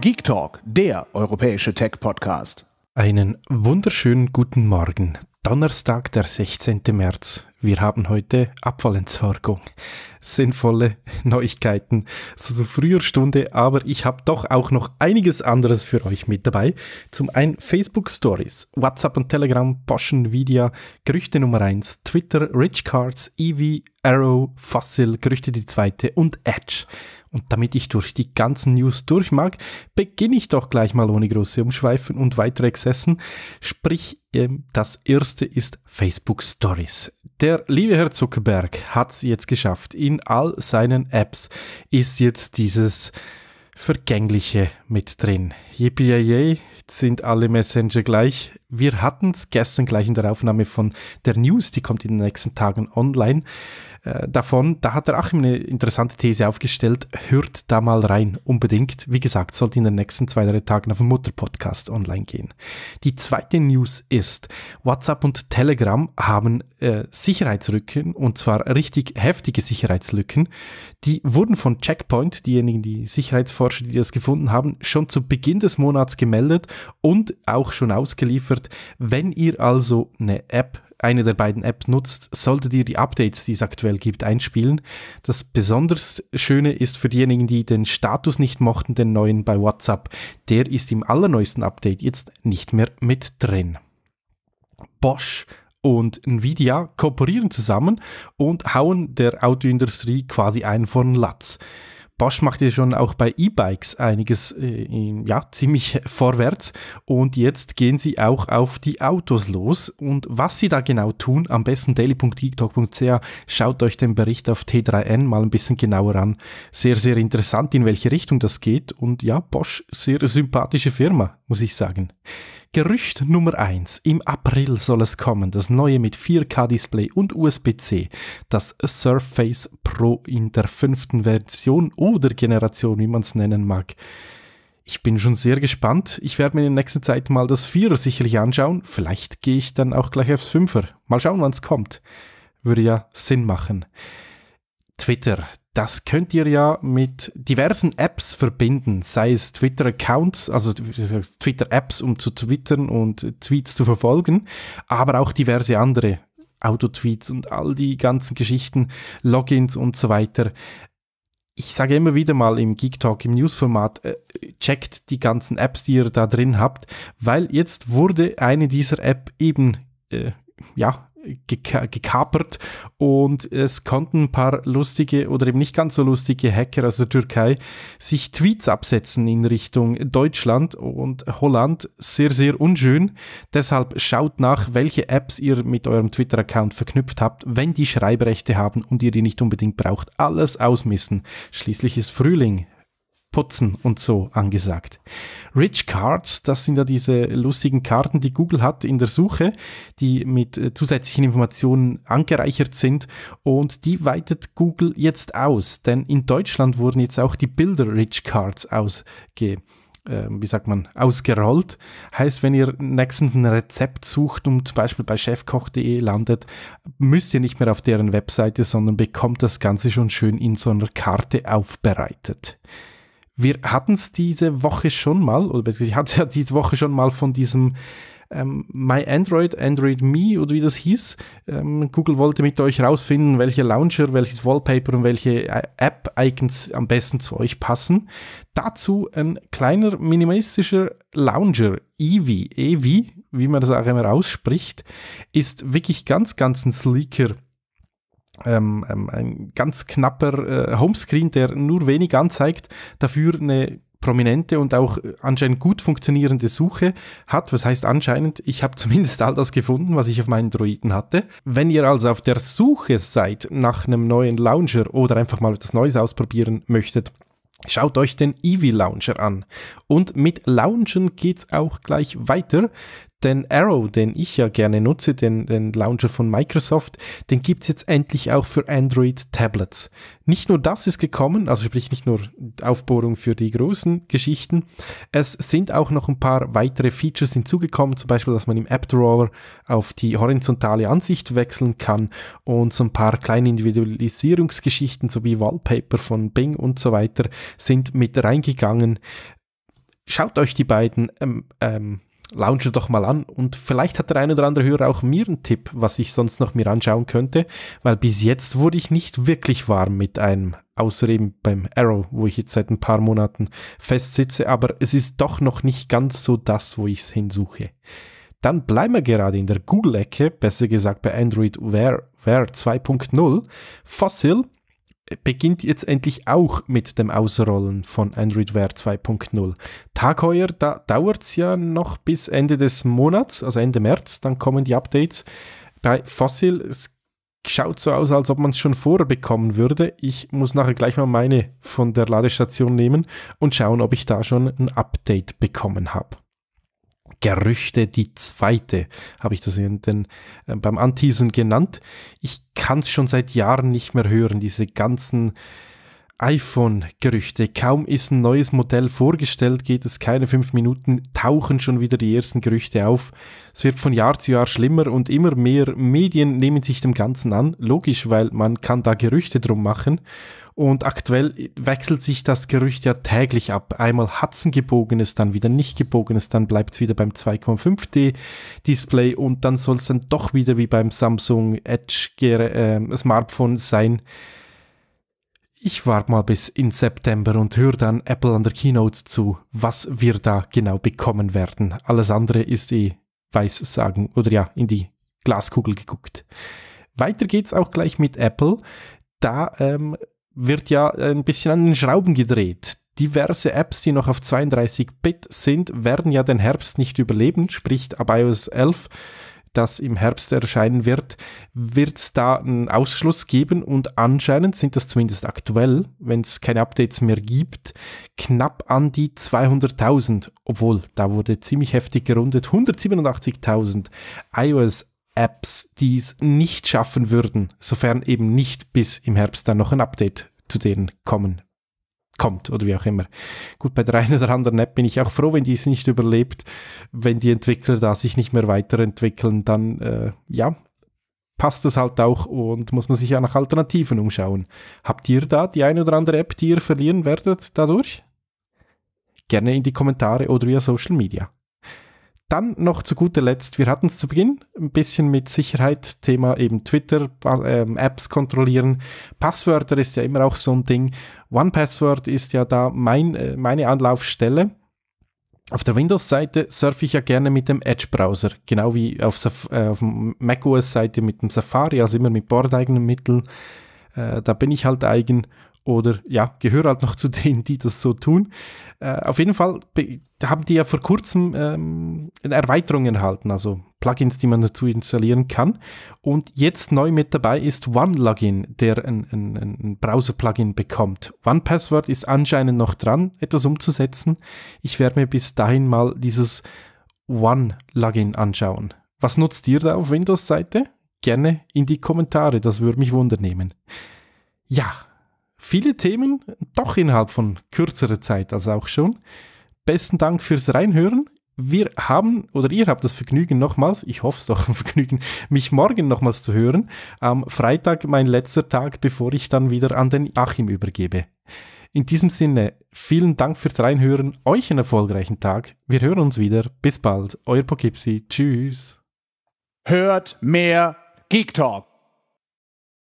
Geek Talk, der europäische Tech-Podcast. Einen wunderschönen guten Morgen. Donnerstag, der 16. März. Wir haben heute Abfallentsorgung. Sinnvolle Neuigkeiten so, so früher Stunde, aber ich habe doch auch noch einiges anderes für euch mit dabei. Zum einen Facebook Stories, WhatsApp und Telegram, Poschen, Nvidia, Gerüchte Nummer 1, Twitter, Rich Cards, Eevee, Arrow, Fossil, Gerüchte die zweite und Edge. Und damit ich durch die ganzen News durch mag, beginne ich doch gleich mal ohne große Umschweifen und weitere Exzessen. Sprich, ähm, das erste ist Facebook Stories. Der liebe Herr Zuckerberg hat es jetzt geschafft. In all seinen Apps ist jetzt dieses Vergängliche mit drin. Yippie sind alle Messenger gleich. Wir hatten es gestern gleich in der Aufnahme von der News, die kommt in den nächsten Tagen online. Äh, davon. Da hat der Achim eine interessante These aufgestellt. Hört da mal rein, unbedingt. Wie gesagt, sollte in den nächsten zwei, drei Tagen auf dem Mutter-Podcast online gehen. Die zweite News ist, WhatsApp und Telegram haben äh, Sicherheitslücken und zwar richtig heftige Sicherheitslücken. Die wurden von Checkpoint, diejenigen, die Sicherheitsforscher, die das gefunden haben, schon zu Beginn des Monats gemeldet und auch schon ausgeliefert. Wenn ihr also eine App eine der beiden Apps nutzt, solltet ihr die Updates, die es aktuell gibt, einspielen. Das besonders Schöne ist für diejenigen, die den Status nicht mochten, den neuen bei WhatsApp. Der ist im allerneuesten Update jetzt nicht mehr mit drin. Bosch und Nvidia kooperieren zusammen und hauen der Autoindustrie quasi einen vor den Latz. Bosch macht ja schon auch bei E-Bikes einiges äh, ja, ziemlich vorwärts und jetzt gehen sie auch auf die Autos los und was sie da genau tun, am besten daily.geektalk.ch, schaut euch den Bericht auf T3N mal ein bisschen genauer an. Sehr, sehr interessant, in welche Richtung das geht und ja, Bosch, sehr sympathische Firma, muss ich sagen. Gerücht Nummer 1. Im April soll es kommen, das neue mit 4K-Display und USB-C, das Surface Pro in der fünften Version oder Generation, wie man es nennen mag. Ich bin schon sehr gespannt. Ich werde mir in der nächsten Zeit mal das 4er sicherlich anschauen. Vielleicht gehe ich dann auch gleich aufs 5er. Mal schauen, wann es kommt. Würde ja Sinn machen. Twitter. Das könnt ihr ja mit diversen Apps verbinden, sei es Twitter-Accounts, also Twitter-Apps, um zu twittern und Tweets zu verfolgen, aber auch diverse andere Autotweets und all die ganzen Geschichten, Logins und so weiter. Ich sage immer wieder mal im Geek Talk, im Newsformat, äh, checkt die ganzen Apps, die ihr da drin habt, weil jetzt wurde eine dieser App eben äh, ja, geka gekapert und es konnten ein paar lustige oder eben nicht ganz so lustige Hacker aus der Türkei sich Tweets absetzen in Richtung Deutschland und Holland. Sehr, sehr unschön. Deshalb schaut nach, welche Apps ihr mit eurem Twitter-Account verknüpft habt, wenn die Schreibrechte haben und ihr die nicht unbedingt braucht. Alles ausmissen. Schließlich ist Frühling. Putzen und so angesagt. Rich Cards, das sind ja diese lustigen Karten, die Google hat in der Suche, die mit äh, zusätzlichen Informationen angereichert sind und die weitet Google jetzt aus, denn in Deutschland wurden jetzt auch die Bilder Rich Cards ausge ähm, wie sagt man, ausgerollt. Heißt, wenn ihr nächstens ein Rezept sucht und zum Beispiel bei chefkoch.de landet, müsst ihr nicht mehr auf deren Webseite, sondern bekommt das Ganze schon schön in so einer Karte aufbereitet wir hatten es diese Woche schon mal, oder ich hatte ja diese Woche schon mal von diesem ähm, My Android, Android Me oder wie das hieß. Ähm, Google wollte mit euch rausfinden, welche Launcher, welches Wallpaper und welche äh, App-Icons am besten zu euch passen. Dazu ein kleiner minimalistischer Launcher, Eevee, Eevee, wie man das auch immer ausspricht, ist wirklich ganz, ganz ein sleeker ähm, ähm, ein ganz knapper äh, Homescreen, der nur wenig anzeigt, dafür eine prominente und auch äh, anscheinend gut funktionierende Suche hat. Was heißt anscheinend? Ich habe zumindest all das gefunden, was ich auf meinen Droiden hatte. Wenn ihr also auf der Suche seid nach einem neuen Launcher oder einfach mal etwas Neues ausprobieren möchtet, Schaut euch den Eevee Launcher an. Und mit Launchen geht es auch gleich weiter, den Arrow, den ich ja gerne nutze, den, den Launcher von Microsoft, den gibt es jetzt endlich auch für Android-Tablets. Nicht nur das ist gekommen, also sprich nicht nur Aufbohrung für die großen Geschichten, es sind auch noch ein paar weitere Features hinzugekommen, zum Beispiel, dass man im App-Drawer auf die horizontale Ansicht wechseln kann und so ein paar kleine Individualisierungsgeschichten sowie Wallpaper von Bing und so weiter sind mit reingegangen. Schaut euch die beiden ähm, ähm, launche doch mal an und vielleicht hat der eine oder andere Hörer auch mir einen Tipp, was ich sonst noch mir anschauen könnte, weil bis jetzt wurde ich nicht wirklich warm mit einem, außer eben beim Arrow, wo ich jetzt seit ein paar Monaten festsitze, aber es ist doch noch nicht ganz so das, wo ich es hinsuche. Dann bleiben wir gerade in der Google-Ecke, besser gesagt bei Android Wear, Wear 2.0. Fossil beginnt jetzt endlich auch mit dem Ausrollen von Android Wear 2.0. Tag heuer, da dauert es ja noch bis Ende des Monats, also Ende März, dann kommen die Updates. Bei Fossil es schaut so aus, als ob man es schon vorher bekommen würde. Ich muss nachher gleich mal meine von der Ladestation nehmen und schauen, ob ich da schon ein Update bekommen habe. Gerüchte, die zweite, habe ich das in den, äh, beim Antiesen genannt. Ich kann es schon seit Jahren nicht mehr hören, diese ganzen iPhone-Gerüchte. Kaum ist ein neues Modell vorgestellt, geht es keine fünf Minuten, tauchen schon wieder die ersten Gerüchte auf. Es wird von Jahr zu Jahr schlimmer und immer mehr Medien nehmen sich dem Ganzen an. Logisch, weil man kann da Gerüchte drum machen. Und aktuell wechselt sich das Gerücht ja täglich ab. Einmal hat es ein gebogenes, dann wieder nicht gebogenes, dann bleibt es wieder beim 2,5D Display und dann soll es dann doch wieder wie beim Samsung Edge äh, Smartphone sein ich warte mal bis in September und höre dann Apple an der Keynote zu, was wir da genau bekommen werden. Alles andere ist eh Weissagen oder ja, in die Glaskugel geguckt. Weiter geht's auch gleich mit Apple. Da ähm, wird ja ein bisschen an den Schrauben gedreht. Diverse Apps, die noch auf 32-Bit sind, werden ja den Herbst nicht überleben, sprich ab iOS 11 das im Herbst erscheinen wird, wird es da einen Ausschluss geben und anscheinend sind das zumindest aktuell, wenn es keine Updates mehr gibt, knapp an die 200.000, obwohl da wurde ziemlich heftig gerundet, 187.000 iOS Apps, die es nicht schaffen würden, sofern eben nicht bis im Herbst dann noch ein Update zu denen kommen kommt oder wie auch immer. Gut, bei der einen oder anderen App bin ich auch froh, wenn die es nicht überlebt, wenn die Entwickler da sich nicht mehr weiterentwickeln, dann äh, ja, passt das halt auch und muss man sich ja nach Alternativen umschauen. Habt ihr da die eine oder andere App, die ihr verlieren werdet dadurch? Gerne in die Kommentare oder via Social Media. Dann noch zu guter Letzt, wir hatten es zu Beginn ein bisschen mit Sicherheit, Thema eben Twitter, äh, Apps kontrollieren. Passwörter ist ja immer auch so ein Ding. OnePassword ist ja da mein, äh, meine Anlaufstelle. Auf der Windows-Seite surfe ich ja gerne mit dem Edge-Browser, genau wie auf, Saf äh, auf macOS-Seite mit dem Safari, also immer mit bordeigenen Mitteln. Äh, da bin ich halt eigen oder ja, gehöre halt noch zu denen, die das so tun. Äh, auf jeden Fall haben die ja vor kurzem ähm, Erweiterung erhalten, also Plugins, die man dazu installieren kann. Und jetzt neu mit dabei ist OneLogin, der ein, ein, ein Browser-Plugin bekommt. OnePassword ist anscheinend noch dran, etwas umzusetzen. Ich werde mir bis dahin mal dieses one anschauen. Was nutzt ihr da auf Windows-Seite? Gerne in die Kommentare, das würde mich wundern nehmen. Ja, viele Themen doch innerhalb von kürzerer Zeit als auch schon. Besten Dank fürs Reinhören. Wir haben oder ihr habt das Vergnügen nochmals, ich hoffe es doch, Vergnügen, mich morgen nochmals zu hören. Am Freitag mein letzter Tag, bevor ich dann wieder an den Achim übergebe. In diesem Sinne, vielen Dank fürs Reinhören, euch einen erfolgreichen Tag. Wir hören uns wieder. Bis bald, euer Poughkeepsie. Tschüss. Hört mehr Geek Talk.